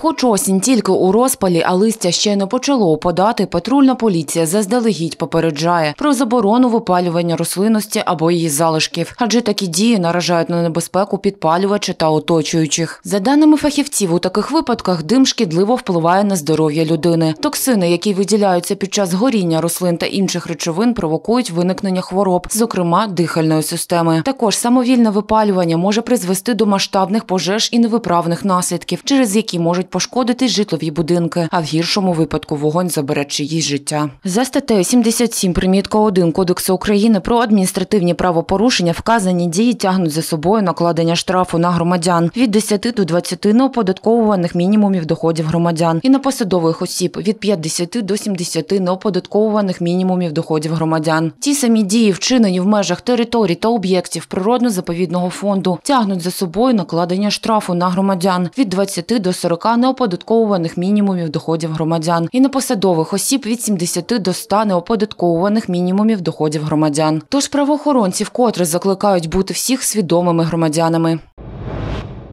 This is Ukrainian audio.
Хоч осінь тільки у розпалі, а листя ще не почало опадати, патрульна поліція заздалегідь попереджає про заборону випалювання рослинності або її залишків, адже такі дії наражають на небезпеку підпалювача та оточуючих. За даними фахівців, у таких випадках дим шкідливо впливає на здоров'я людини. Токсини, які виділяються під час горіння рослин та інших речовин, провокують виникнення хвороб, зокрема дихальної системи. Також самовільне випалювання може призвести до масштабних пожеж і невиправних наслідків, через які можуть можуть пошкодити житлові будинки, а в гіршому випадку вогонь забере чиїсь життя. За статтею 77 примітка 1 Кодексу України про адміністративні правопорушення вказані дії тягнуть за собою накладення штрафу на громадян від 10 до 20 неоподатковуваних мінімумів доходів громадян і на посадових осіб від 50 до 70 неоподатковуваних мінімумів доходів громадян. Ті самі дії вчинені в межах територій та об'єктів природно-заповідного фонду тягнуть за собою накладення штрафу на громадян від 20 до 40 неоподатковуваних мінімумів доходів громадян і непосадових осіб від 70 до 100 неоподатковуваних мінімумів доходів громадян. Тож правоохоронці вкотре закликають бути всіх свідомими громадянами.